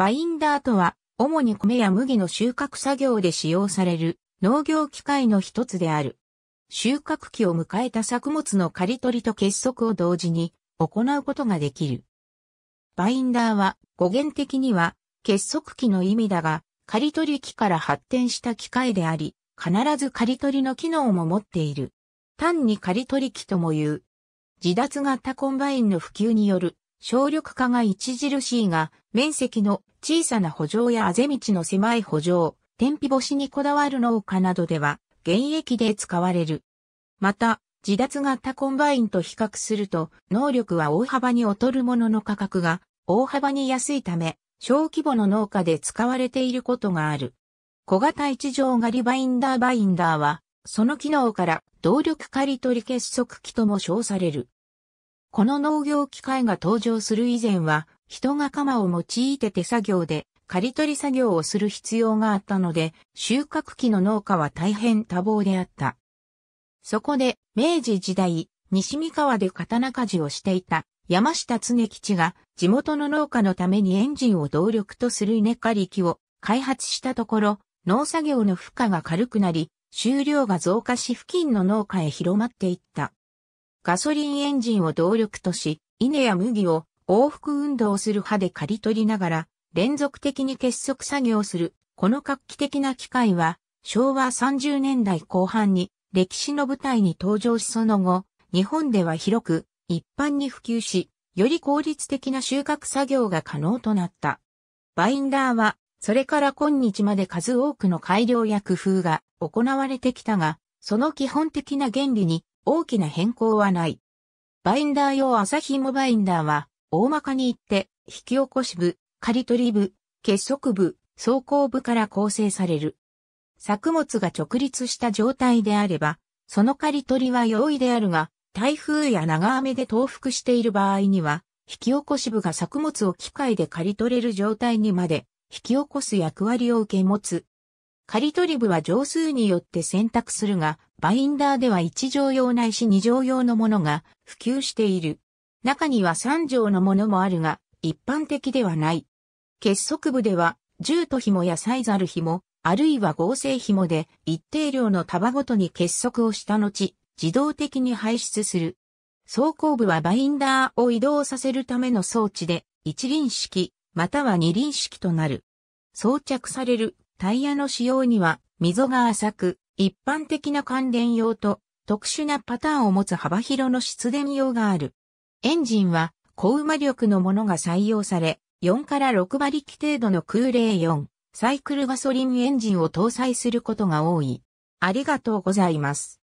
バインダーとは、主に米や麦の収穫作業で使用される農業機械の一つである。収穫期を迎えた作物の刈り取りと結束を同時に行うことができる。バインダーは語源的には結束期の意味だが、刈り取り機から発展した機械であり、必ず刈り取りの機能も持っている。単に刈り取り機とも言う。自脱型コンバインの普及による省力化が著しいが、面積の小さな補助やあぜ道の狭い補助、天日干しにこだわる農家などでは、現役で使われる。また、自脱型コンバインと比較すると、能力は大幅に劣るものの価格が大幅に安いため、小規模の農家で使われていることがある。小型一条狩りバインダーバインダーは、その機能から動力刈り取り結束機とも称される。この農業機械が登場する以前は、人が鎌を用いて手作業で、刈り取り作業をする必要があったので、収穫期の農家は大変多忙であった。そこで、明治時代、西三河で刀鍛冶をしていた山下常吉が地元の農家のためにエンジンを動力とする稲刈り機を開発したところ、農作業の負荷が軽くなり、収量が増加し付近の農家へ広まっていった。ガソリンエンジンを動力とし、稲や麦を往復運動する刃で刈り取りながら、連続的に結束作業する、この画期的な機械は、昭和30年代後半に歴史の舞台に登場しその後、日本では広く一般に普及し、より効率的な収穫作業が可能となった。バインダーは、それから今日まで数多くの改良や工夫が行われてきたが、その基本的な原理に大きな変更はない。バインダー用アサヒモバインダーは、大まかに言って、引き起こし部、刈り取り部、結束部、走行部から構成される。作物が直立した状態であれば、その刈り取りは容易であるが、台風や長雨で倒伏している場合には、引き起こし部が作物を機械で刈り取れる状態にまで、引き起こす役割を受け持つ仮取り部は乗数によって選択するが、バインダーでは1乗用ないし2乗用のものが普及している。中には3乗のものもあるが、一般的ではない。結束部では、銃と紐やサイザル紐、あるいは合成紐で一定量の束ごとに結束をした後、自動的に排出する。走行部はバインダーを移動させるための装置で、一輪式、または二輪式となる。装着されるタイヤの使用には溝が浅く、一般的な関連用と特殊なパターンを持つ幅広の出電用がある。エンジンは高馬力のものが採用され、4から6馬力程度の空冷4サイクルガソリンエンジンを搭載することが多い。ありがとうございます。